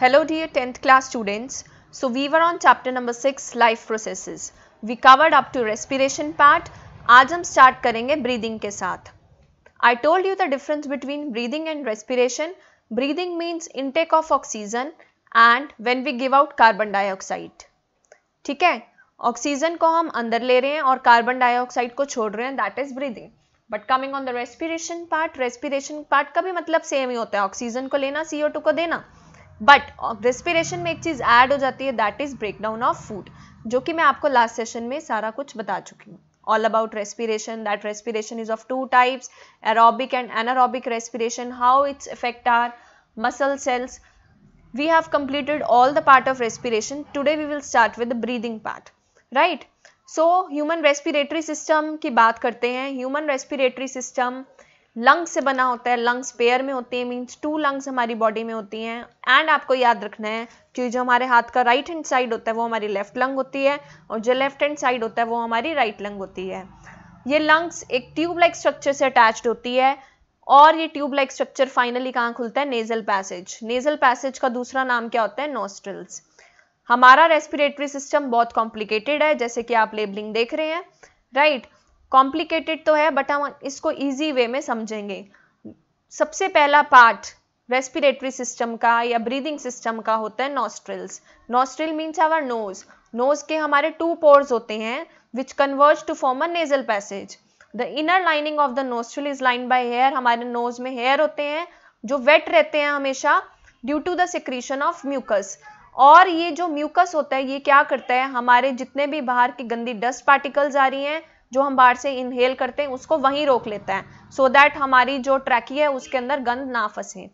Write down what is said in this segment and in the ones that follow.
Hello dear 10th class students. So we were on chapter number 6 life processes. We covered up to respiration part. आज हम start करेंगे breathing के साथ. I told you the difference between breathing and respiration. Breathing means intake of oxygen and when we give out carbon dioxide. ठीक है oxygen को हम अंदर ले रहे हैं और कार्बन डाइऑक्साइड को छोड़ रहे हैं that is breathing but coming on the respiration part respiration part का भी मतलब सेम ही होता है ऑक्सीजन को लेना सीओ को देना बट रेस्पिरेशन में एक चीज़ ऐड हो जाती है that is break down of food जो कि मैं आपको लास्ट सेशन में सारा कुछ बता चुकी हूँ all about respiration that respiration is of two types aerobic and anaerobic respiration how its effect are muscle cells we have completed all the part of respiration today we will start with the breathing part right so human respiratory system की बात करते हैं human respiratory system lungs से बना होता है lungs pair में होते हैं मीन्स टू लंग्स हमारी बॉडी में होती हैं एंड आपको याद रखना है कि जो हमारे हाथ का राइट हैंड साइड होता है वो हमारी लेफ्ट लंग होती है और जो लेफ्ट हैंड साइड होता है वो हमारी राइट लंग होती है ये लंग्स एक ट्यूब लाइक स्ट्रक्चर से अटैच्ड होती है और ये ट्यूब लाइक स्ट्रक्चर फाइनली कहाँ खुलता है नेजल पैसेज नेजल पैसेज का दूसरा नाम क्या होता है नोस्ट्रल्स हमारा रेस्पिरेटरी सिस्टम बहुत कॉम्प्लिकेटेड है जैसे कि आप लेबलिंग देख रहे हैं राइट right? कॉम्प्लिकेटेड तो है बट हम इसको इजी वे में समझेंगे सबसे पहला पार्ट रेस्पिरेटरी सिस्टम का या ब्रीदिंग सिस्टम का होता है nostrils nostril means our nose nose के हमारे टू पोर्स होते हैं which converge to form a nasal passage the inner lining of the nostril is line by hair हमारे नोज में हेयर होते हैं जो वेट रहते हैं हमेशा due to the secretion of mucus और ये जो म्यूकस होता है ये क्या करता है हमारे जितने भी बाहर की गंदी डस्ट पार्टिकल्स आ रही हैं जो हम बाहर से इनहेल करते हैं उसको वहीं रोक लेता है सो so दैट हमारी जो ट्रैकी है उसके अंदर गंद ना फंसे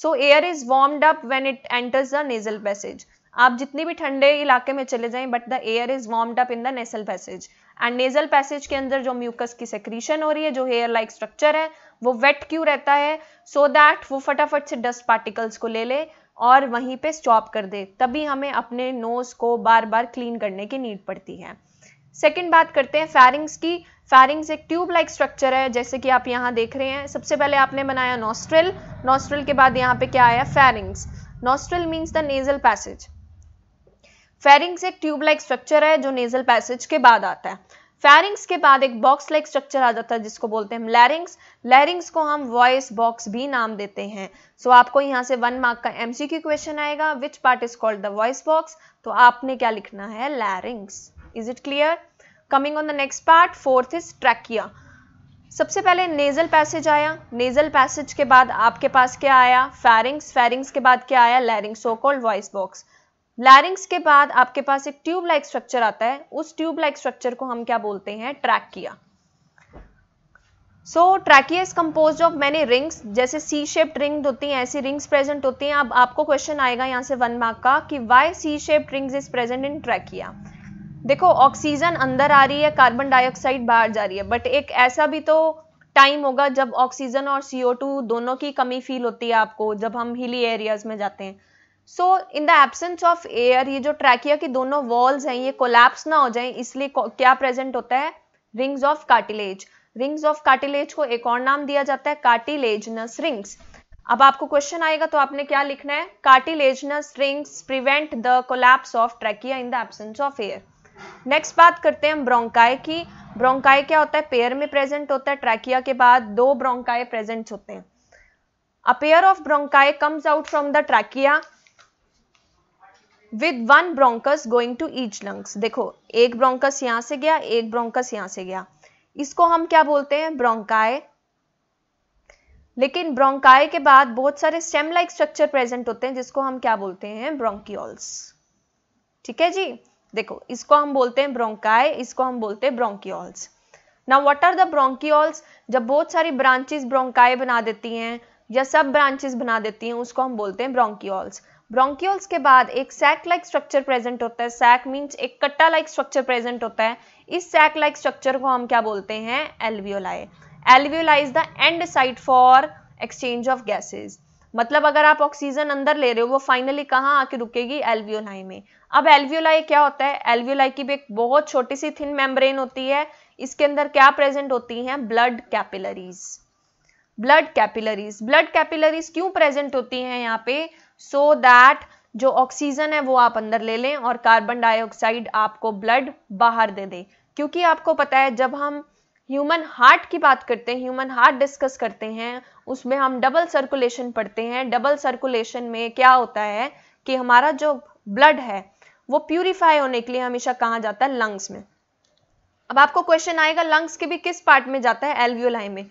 so air is warmed up when it enters the nasal passage आप जितनी भी ठंडे इलाके में चले जाएं but the air is warmed up in the nasal passage and nasal passage के अंदर जो म्यूकस की सेक्रीशन हो रही है जो हेयर लाइक स्ट्रक्चर है वो वेट क्यों रहता है सो so दैट वो फटाफट से डस्ट पार्टिकल्स को ले ले और वहीं पे स्टॉप कर दे तभी हमें अपने नोज को बार बार क्लीन करने की नीड पड़ती है सेकेंड बात करते हैं फैरिंग्स की फैरिंग्स एक ट्यूब लाइक स्ट्रक्चर है जैसे कि आप यहाँ देख रहे हैं सबसे पहले आपने बनाया नॉस्ट्रल नॉस्ट्रल के बाद यहाँ पे क्या आया pharynx nostril means the nasal passage pharynx एक ट्यूब लाइक स्ट्रक्चर है जो नेजल पैसेज के बाद आता है फैरिंग्स के बाद एक बॉक्स लाइक स्ट्रक्चर आ जाता है जिसको बोलते हैं लैरिंग्स लैरिंग्स को हम वॉइस बॉक्स भी नाम देते हैं सो so, आपको यहाँ से वन मार्क का एमसीक्यू क्वेश्चन आएगा which part is called the voice box तो आपने क्या लिखना है larynx is it clear coming on the next part fourth is trachea सबसे पहले नेजल पैसेज आया नेजल पैसेज के बाद आपके पास क्या आया फैरिंग्स फैरिंग्स के बाद क्या आया larynx so called voice box larynx के बाद आपके पास एक ट्यूब लाइक स्ट्रक्चर आता है उस ट्यूब लाइक स्ट्रक्चर को हम क्या बोलते हैं trachea so trachea is compose of many rings जैसे सी शेप्ड रिंग होती हैं ऐसी रिंग्स प्रेजेंट होती हैं अब आपको क्वेश्चन आएगा यहाँ से वन मार्क का कि why C shaped rings is present in trachea देखो ऑक्सीजन अंदर आ रही है कार्बन डाइऑक्साइड बाहर जा रही है बट एक ऐसा भी तो टाइम होगा जब ऑक्सीजन और सीओ टू दोनों की कमी फील होती है आपको जब हम हिली एरियाज में जाते हैं so in the absence of air ये जो ट्रैकिया की दोनों वॉल्स हैं ये कोलैप्स ना हो जाए इसलिए क्या प्रेजेंट होता है rings of cartilage rings of cartilage को एक और नाम दिया जाता है कार्टिलेजनस रिंग्स अब आपको क्वेश्चन आएगा तो आपने क्या लिखना है cartilaginous rings prevent the collapse of trachea in the absence of air next बात करते हैं हम ब्रोंकाई की ब्रोंकाई क्या होता है पेयर में प्रेजेंट होता है ट्रैकिया के बाद दो ब्रोंकाई प्रेजेंट होते हैं a pair of bronchi comes out from the trachea with one bronchus going to each lungs देखो एक ब्रोंकस यहां से गया एक ब्रोंकस यहां से गया इसको हम क्या बोलते हैं ब्रोंकाई लेकिन ब्रोंकाई के बाद बहुत सारे स्टेम लाइक स्ट्रक्चर प्रेजेंट होते हैं जिसको हम क्या बोलते हैं ब्रोंकियोल्स ठीक है जी देखो इसको हम बोलते हैं ब्रोंकाय इसको हम बोलते हैं ब्रोंकियोल्स ना वट आर द ब्रोंकियोल्स जब बहुत सारी ब्रांचेस ब्रोंकाय बना देती हैं या सब ब्रांचेस बना देती हैं उसको हम बोलते हैं ब्रोंकियोल्स ब्रोंकियोल्स के बाद एक सैक लाइक स्ट्रक्चर प्रेजेंट होता है सैक मीन्स एक कट्टा लाइक स्ट्रक्चर प्रेजेंट होता है इस सैक लाइक स्ट्रक्चर को हम क्या बोलते हैं alveoli alveoli is the end site for exchange of gases मतलब अगर आप ऑक्सीजन अंदर ले रहे हो वो फाइनली कहाँ आके रुकेगी एल्वियोलाई में अब एल्वियोलाई क्या होता है एल्वियोलाई की भी एक बहुत छोटी सी थिन मेम्ब्रेन होती है इसके अंदर क्या प्रेजेंट होती हैं blood capillaries blood capillaries blood capillaries क्यों प्रेजेंट होती हैं यहाँ पे सो so दैट जो ऑक्सीजन है वो आप अंदर ले लें और कार्बन डाइऑक्साइड आपको ब्लड बाहर दे दे क्योंकि आपको पता है जब हम ह्यूमन हार्ट की बात करते हैं ह्यूमन हार्ट डिस्कस करते हैं उसमें हम डबल सर्कुलेशन पढ़ते हैं डबल सर्कुलेशन में क्या होता है कि हमारा जो ब्लड है वो प्यूरिफाई होने के लिए हमेशा कहा जाता है लंग्स में अब आपको क्वेश्चन आएगा लंग्स के भी किस पार्ट में जाता है एल्वियोलाई में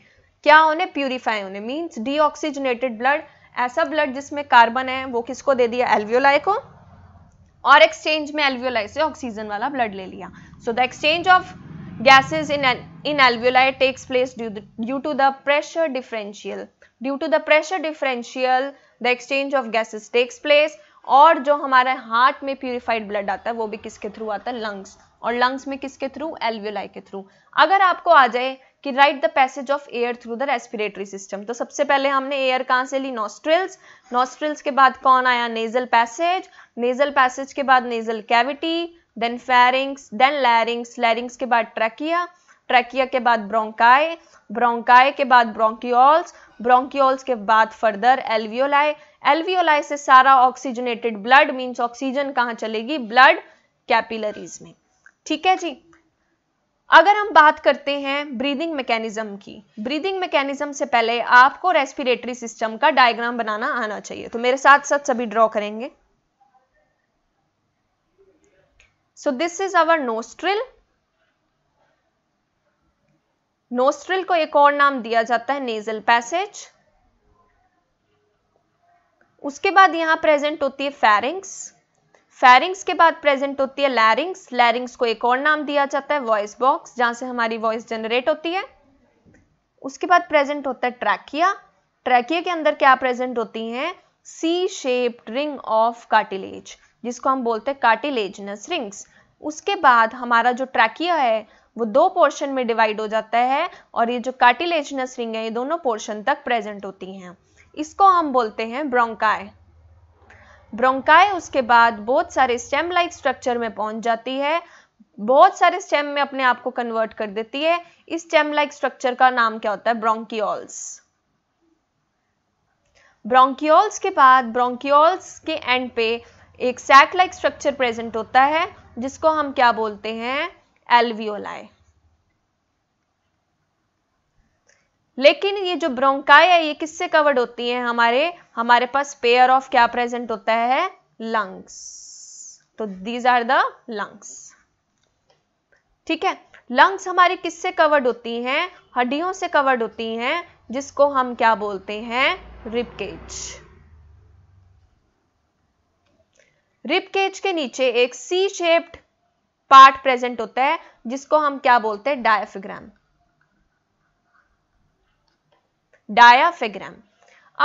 क्या होने प्यूरिफाई होने मीन्स डीऑक्सीजनेटेड ब्लड ऐसा ब्लड जिसमें कार्बन है वो किसको दे दिया एल्वियोलाई को और एक्सचेंज में एल्वियोलाई से ऑक्सीजन वाला ब्लड ले लिया so the exchange of gases in, in alveoli takes place due, to due to the pressure differential. Due to the pressure differential, the exchange of gases takes place और जो हमारे heart में purified blood आता है वो भी किसके through आता है लंग्स और लंग्स में किसके थ्रू एल्वियोलाई के थ्रू अगर आपको आ जाए कि right the passage of air through the respiratory system तो सबसे पहले हमने एयर कहाँ से ली नॉस्ट्रिल्स नॉस्ट्रिल्स के बाद कौन आया नेजल पैसेज नेजल पैसेज के बाद nasal cavity then pharynx then larynx larynx के बाद ट्रैकिया ट्रैकिया के बाद ब्रोंकाय ब्रोंकाय के बाद ब्रोंकियोल्स ब्रोंकियोल्स के बाद फर्दर एल्वियोलाई एल्वियोलाई से सारा ऑक्सीजनेटेड ब्लड मीन्स ऑक्सीजन कहाँ चलेगी ब्लड कैपिलरीज में ठीक है जी अगर हम बात करते हैं ब्रीदिंग मैकेनिज्म की ब्रीदिंग मैकेनिज्म से पहले आपको रेस्पिरेटरी सिस्टम का डायग्राम बनाना आना चाहिए तो मेरे साथ साथ सभी ड्रॉ करेंगे so this is our nostril nostril को एक और नाम दिया जाता है नेजल पैसेज उसके बाद यहां प्रेजेंट होती है फेरिंग्स फेरिंग्स के बाद प्रेजेंट होती है लैरिंग्स लैरिंग्स को एक और नाम दिया जाता है वॉइस बॉक्स जहां से हमारी वॉइस जनरेट होती है उसके बाद प्रेजेंट होता है ट्रैकिया ट्रैकिया के अंदर क्या प्रेजेंट होती है C shaped ring of cartilage जिसको हम बोलते हैं कार्टिलेजनस रिंग्स उसके बाद हमारा जो ट्रैकिया है वो दो पोर्शन में डिवाइड हो जाता है और ये जो कार्टिलेजनस रिंग है ये दोनों पोर्शन तक प्रेजेंट होती हैं इसको हम बोलते हैं ब्रोंकाय ब्रोंकाय उसके बाद बहुत सारे स्टेम लाइक स्ट्रक्चर में पहुंच जाती है बहुत सारे स्टेम में अपने आप को कन्वर्ट कर देती है इस स्टेम लाइक स्ट्रक्चर का नाम क्या होता है ब्रोंकियोल्स ब्रोंकियोल्स के बाद ब्रोंकियोल्स के एंड पे एक सैक लाइक स्ट्रक्चर प्रेजेंट होता है जिसको हम क्या बोलते हैं एल्वियोलाई लेकिन ये जो ब्रोंकाई है ये किससे कवर्ड होती है हमारे हमारे पास पेयर ऑफ क्या प्रेजेंट होता है लंग्स तो दीज आर द लंग्स ठीक है लंग्स हमारे किससे कवर्ड होती हैं हड्डियों से कवर्ड होती हैं जिसको हम क्या बोलते हैं रिपकेज रिप केज के नीचे एक सी शेप्ड पार्ट प्रेजेंट होता है जिसको हम क्या बोलते हैं डायफिग्राम डायाफिग्राम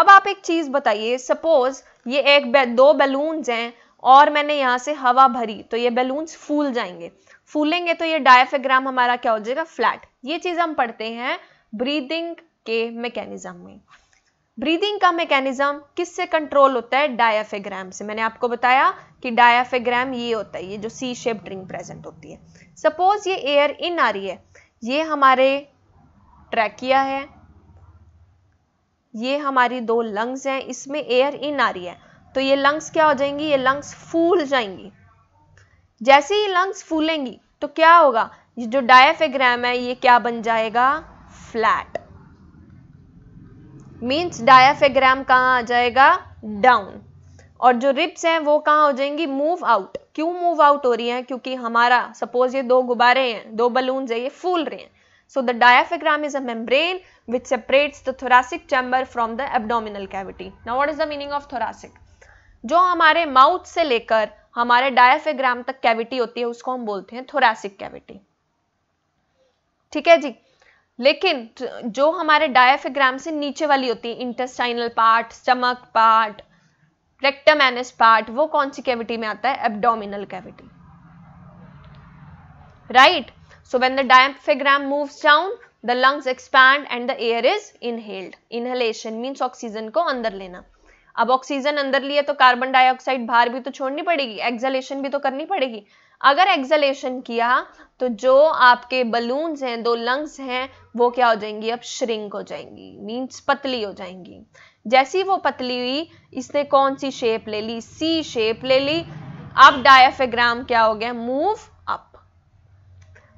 अब आप एक चीज बताइए सपोज ये एक बे, दो बैलून्स हैं और मैंने यहां से हवा भरी तो ये बैलून्स फूल जाएंगे फूलेंगे तो ये डायफेग्राम हमारा क्या हो जाएगा फ्लैट ये चीज हम पढ़ते हैं ब्रीदिंग के मैकेनिज्म में ब्रीदिंग का मैकेनिज्म किससे कंट्रोल होता है डायाफेग्राम से मैंने आपको बताया कि डायाफेग्राम ये होता है ये जो सी शेप रिंग प्रेजेंट होती है सपोज ये एयर इन आ रही है ये हमारे ट्रैकिया है ये हमारी दो लंग्स हैं इसमें एयर इन आ रही है तो ये लंग्स क्या हो जाएंगी ये लंग्स फूल जाएंगी जैसे ही लंग्स फूलेंगी तो क्या होगा ये जो डायाफेग्राम है ये क्या बन जाएगा फ्लैट मीन्स डायाफेग्राम कहाँ आ जाएगा डाउन और जो रिप्स हैं वो कहाँ हो जाएंगी मूव आउट क्यों मूव आउट हो रही हैं क्योंकि हमारा सपोज ये दो गुब्बारे हैं दो बलून है ये फूल रहे हैं so the diaphragm is a membrane which separates the thoracic chamber from the abdominal cavity now what is the meaning of thoracic जो हमारे माउथ से लेकर हमारे डायाफेग्राम तक कैविटी होती है उसको हम बोलते हैं थोरासिक कैविटी ठीक है जी लेकिन जो हमारे डायफेग्राम से नीचे वाली होती है intestinal part stomach part rectum anus part वो कौन सी कैविटी में आता है abdominal cavity right so when the diaphragm moves down the lungs expand and the air is inhaled inhalation means oxygen को अंदर लेना अब ऑक्सीजन अंदर लिए तो कार्बन डाइऑक्साइड बाहर भी तो छोड़नी पड़ेगी एक्सलेशन भी तो करनी पड़ेगी अगर एक्सलेशन किया तो जो आपके बलून्स हैं दो लंग्स हैं वो क्या हो जाएंगी अब श्रिंक हो जाएंगी मीन्स पतली हो जाएंगी जैसी वो पतली हुई इसने कौन सी शेप ले ली सी शेप ले ली अब डायफेग्राम क्या हो गया मूव अप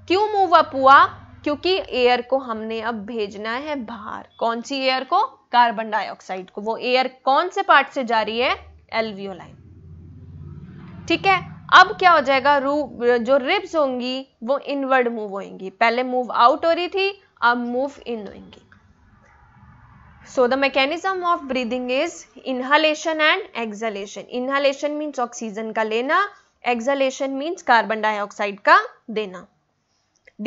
क्यों मूव अप हुआ क्योंकि एयर को हमने अब भेजना है बाहर कौन सी एयर को कार्बन डाइऑक्साइड को वो एयर कौन से पार्ट से जा रही है एलवीओ लाइन ठीक है अब क्या हो जाएगा रू जो रिब्स होंगी वो इनवर्ड मूव होएंगी पहले मूव आउट हो रही थी अब मूव इन होएंगी so the mechanism of breathing is inhalation and exhalation inhalation means oxygen का लेना एक्सलेशन मीन्स कार्बन डाइऑक्साइड का देना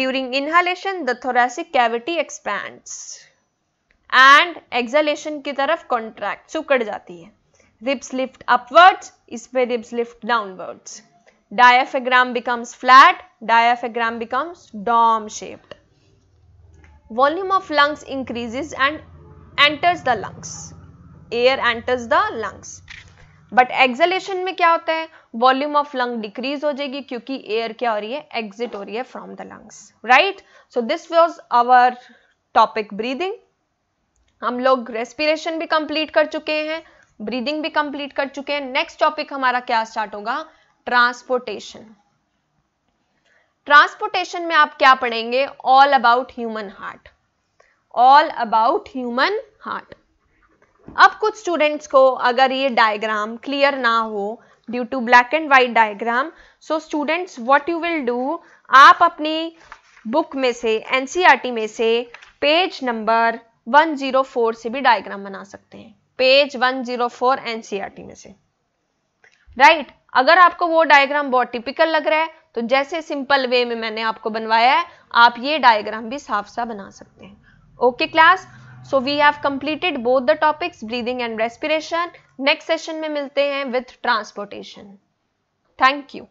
during inhalation the thoracic cavity expand and exhalation की तरफ कॉन्ट्रैक्ट सुकड़ जाती है रिब्स लिफ्ट अपवर्ड्स इस पे ribs lift downwards diaphragm becomes flat diaphragm becomes dome shaped volume of lungs increases and enters the lungs air enters the lungs but exhalation में क्या होता है वॉल्यूम ऑफ लंग डिक्रीज हो जाएगी क्योंकि air क्या हो रही है एग्जिट हो रही है from the lungs right so this was our topic breathing हम लोग रेस्पिरेशन भी कंप्लीट कर चुके हैं ब्रीदिंग भी कंप्लीट कर चुके हैं नेक्स्ट टॉपिक हमारा क्या स्टार्ट होगा ट्रांसपोर्टेशन ट्रांसपोर्टेशन में आप क्या पढ़ेंगे all about human heart all about human heart अब कुछ स्टूडेंट्स को अगर ये डायग्राम क्लियर ना हो due to black and white diagram so students what you will do आप अपनी बुक में से एनसीईआरटी e में से पेज नंबर 104 से भी डायग्राम बना सकते हैं पेज 104 एनसीईआरटी में से राइट right? अगर आपको वो डायग्राम बहुत टिपिकल लग रहा है तो जैसे सिंपल वे में मैंने आपको बनवाया है आप ये डायग्राम भी साफ सा बना सकते हैं okay class so we have completed both the topics breathing and respiration next session में मिलते हैं विथ ट्रांसपोर्टेशन थैंक यू